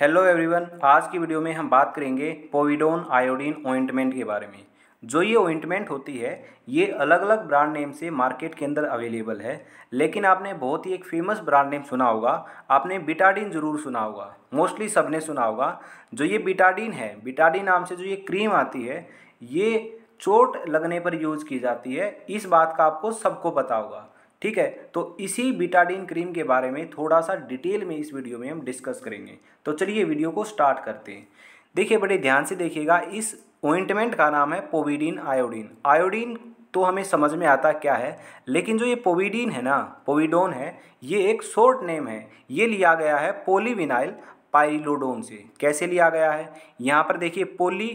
hello everyone आज की video में हम बात करेंगे पोविडोन आयोडीन ओइंटमेंट के बारे में जो ये ओइंटमेंट होती है ये अलग अलग ब्रांड नेम से मार्केट के अंदर अवेलेबल है लेकिन आपने बहुत ही एक फेमस ब्रांड नेम सुना होगा आपने बिटाडिन ज़रूर सुना होगा मोस्टली सब ने सुना होगा जो ये बिटाडिन है बिटाडीन नाम से जो ये क्रीम आती है ये चोट लगने पर यूज़ की जाती है इस बात का आपको सबको पता होगा ठीक है तो इसी बिटाडिन क्रीम के बारे में थोड़ा सा डिटेल में इस वीडियो में हम डिस्कस करेंगे तो चलिए वीडियो को स्टार्ट करते हैं देखिए बड़े ध्यान से देखिएगा इस ओइंटमेंट का नाम है पोविडीन आयोडीन आयोडीन तो हमें समझ में आता क्या है लेकिन जो ये पोविडीन है ना पोविडोन है ये एक शॉर्ट नेम है ये लिया गया है पोलीविनाइल पाइलोडोन से कैसे लिया गया है यहाँ पर देखिए पोली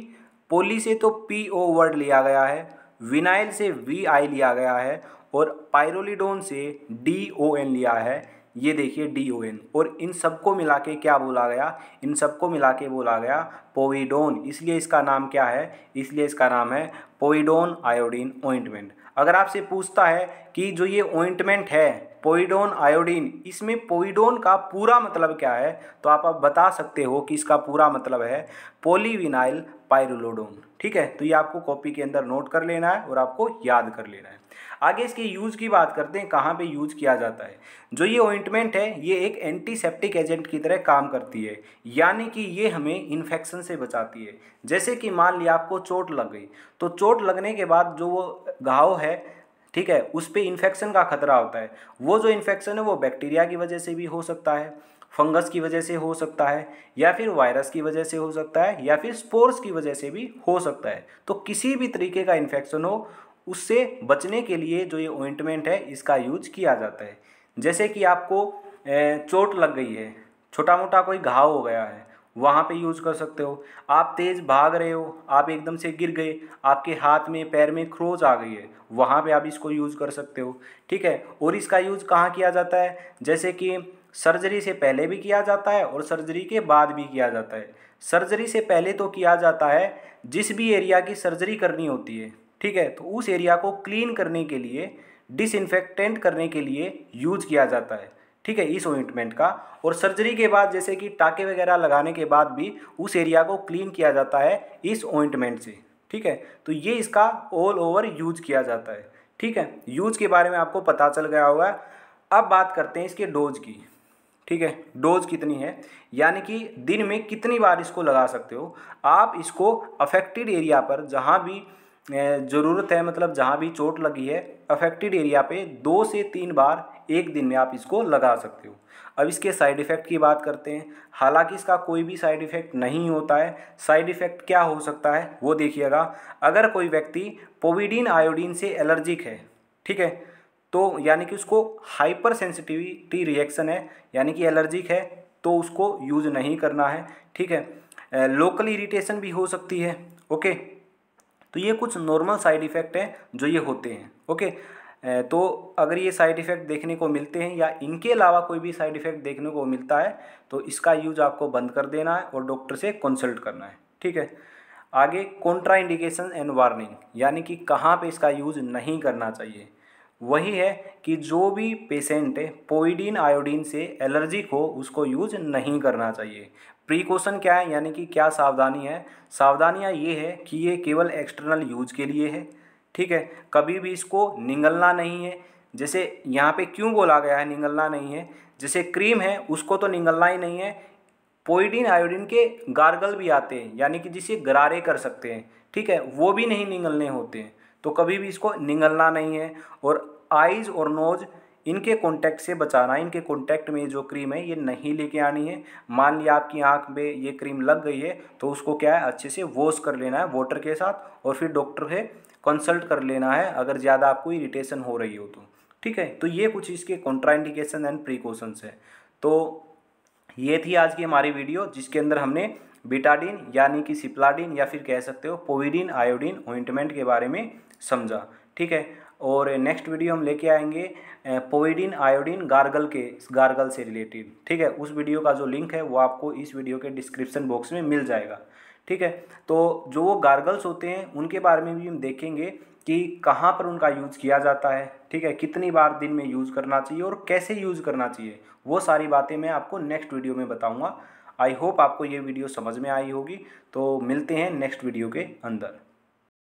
पोली से तो पी ओ वर्ड लिया गया है विनाइल से वी आई लिया गया है और पायरोलीडोन से डी ओ एन लिया है ये देखिए डी ओ एन और इन सबको मिला के क्या बोला गया इन सबको मिला के बोला गया पोविडोन इसलिए इसका नाम क्या है इसलिए इसका नाम है पोइडोन आयोडीन ओइंटमेंट अगर आपसे पूछता है कि जो ये ओइंटमेंट है पोइडोन आयोडीन इसमें पोइडोन का पूरा मतलब क्या है तो आप आप बता सकते हो कि इसका पूरा मतलब है पोलीविनाइल पायरोलोडोन ठीक है तो ये आपको कॉपी के अंदर नोट कर लेना है और आपको याद कर लेना है आगे इसके यूज़ की बात करते हैं कहाँ पे यूज़ किया जाता है जो ये ऑइंटमेंट है ये एक एंटीसेप्टिक एजेंट की तरह काम करती है यानी कि ये हमें इन्फेक्शन से बचाती है जैसे कि मान लिया आपको चोट लग गई तो चोट लगने के बाद जो वो घाव है ठीक है उस पर इन्फेक्शन का खतरा होता है वो जो इन्फेक्शन है वो बैक्टीरिया की वजह से भी हो सकता है फंगस की वजह से हो सकता है या फिर वायरस की वजह से हो सकता है या फिर स्पोर्स की वजह से भी हो सकता है तो किसी भी तरीके का इन्फेक्शन हो उससे बचने के लिए जो ये ओइंटमेंट है इसका यूज किया जाता है जैसे कि आपको चोट लग गई है छोटा मोटा कोई घाव हो गया है वहाँ पे यूज़ कर सकते हो आप तेज़ भाग रहे हो आप एकदम से गिर गए आपके हाथ में पैर में खरोच आ गई है वहाँ पे आप इसको यूज़ कर सकते हो ठीक है और इसका यूज़ कहाँ किया जाता है जैसे कि सर्जरी से पहले भी किया जाता है और सर्जरी के बाद भी किया जाता है सर्जरी से पहले तो किया जाता है जिस भी एरिया की सर्जरी करनी होती है ठीक है तो उस एरिया को क्लीन करने के लिए डिसइनफेक्टेंट करने के लिए यूज किया जाता है ठीक है इस ओइंटमेंट का और सर्जरी के बाद जैसे कि टाके वगैरह लगाने के बाद भी उस एरिया को क्लीन किया जाता है इस ओइंटमेंट से ठीक है तो ये इसका ऑल ओवर यूज किया जाता है ठीक है यूज के बारे में आपको पता चल गया होगा अब बात करते हैं इसके डोज की ठीक है डोज कितनी है यानी कि दिन में कितनी बार इसको लगा सकते हो आप इसको अफेक्टेड एरिया पर जहाँ भी ज़रूरत है मतलब जहाँ भी चोट लगी है अफेक्टेड एरिया पे दो से तीन बार एक दिन में आप इसको लगा सकते हो अब इसके साइड इफ़ेक्ट की बात करते हैं हालांकि इसका कोई भी साइड इफ़ेक्ट नहीं होता है साइड इफ़ेक्ट क्या हो सकता है वो देखिएगा अगर कोई व्यक्ति पोविडीन आयोडीन से एलर्जिक है ठीक है तो यानी कि उसको हाइपर सेंसिटिविटी रिएक्शन है यानी कि एलर्जिक है तो उसको यूज़ नहीं करना है ठीक है लोकल इरीटेशन भी हो सकती है ओके तो ये कुछ नॉर्मल साइड इफ़ेक्ट हैं जो ये होते हैं ओके तो अगर ये साइड इफ़ेक्ट देखने को मिलते हैं या इनके अलावा कोई भी साइड इफ़ेक्ट देखने को मिलता है तो इसका यूज आपको बंद कर देना है और डॉक्टर से कंसल्ट करना है ठीक है आगे कॉन्ट्राइंडिकेशन एंड वार्निंग यानी कि कहाँ पे इसका यूज नहीं करना चाहिए वही है कि जो भी पेशेंट पोइडीन आयोडीन से एलर्जिक हो उसको यूज नहीं करना चाहिए प्रीकॉशन क्या है यानी कि क्या सावधानी है सावधानियाँ ये है कि ये केवल एक्सटर्नल यूज के लिए है ठीक है कभी भी इसको निगलना नहीं है जैसे यहाँ पे क्यों बोला गया है निगलना नहीं है जैसे क्रीम है उसको तो निगलना ही नहीं है पोइडिन आयोडिन के गार्गल भी आते हैं यानी कि जिसे गरारे कर सकते हैं ठीक है वो भी नहीं निगलने होते हैं तो कभी भी इसको निगलना नहीं है और आइज़ और नोज़ इनके कॉन्टैक्ट से बचाना है इनके कॉन्टैक्ट में जो क्रीम है ये नहीं लेके आनी है मान लिया आपकी आँख में ये क्रीम लग गई है तो उसको क्या है अच्छे से वॉश कर लेना है वाटर के साथ और फिर डॉक्टर है कंसल्ट कर लेना है अगर ज़्यादा आपको इरिटेशन हो रही हो तो ठीक है तो ये कुछ इसके कॉन्ट्राइंडिकेशन एंड प्रिकॉशंस है तो ये थी आज की हमारी वीडियो जिसके अंदर हमने बीटाडीन यानी कि सिप्लाडीन या फिर कह सकते हो पोविडीन आयोडीन ऑइंटमेंट के बारे में समझा ठीक है और नेक्स्ट वीडियो हम लेके आएंगे पोइडिन आयोडीन गार्गल के गार्गल से रिलेटेड ठीक है उस वीडियो का जो लिंक है वो आपको इस वीडियो के डिस्क्रिप्शन बॉक्स में मिल जाएगा ठीक है तो जो वो गार्गल्स होते हैं उनके बारे में भी हम देखेंगे कि कहाँ पर उनका यूज़ किया जाता है ठीक है कितनी बार दिन में यूज़ करना चाहिए और कैसे यूज़ करना चाहिए वो सारी बातें मैं आपको नेक्स्ट वीडियो में बताऊँगा आई होप आपको ये वीडियो समझ में आई होगी तो मिलते हैं नेक्स्ट वीडियो के अंदर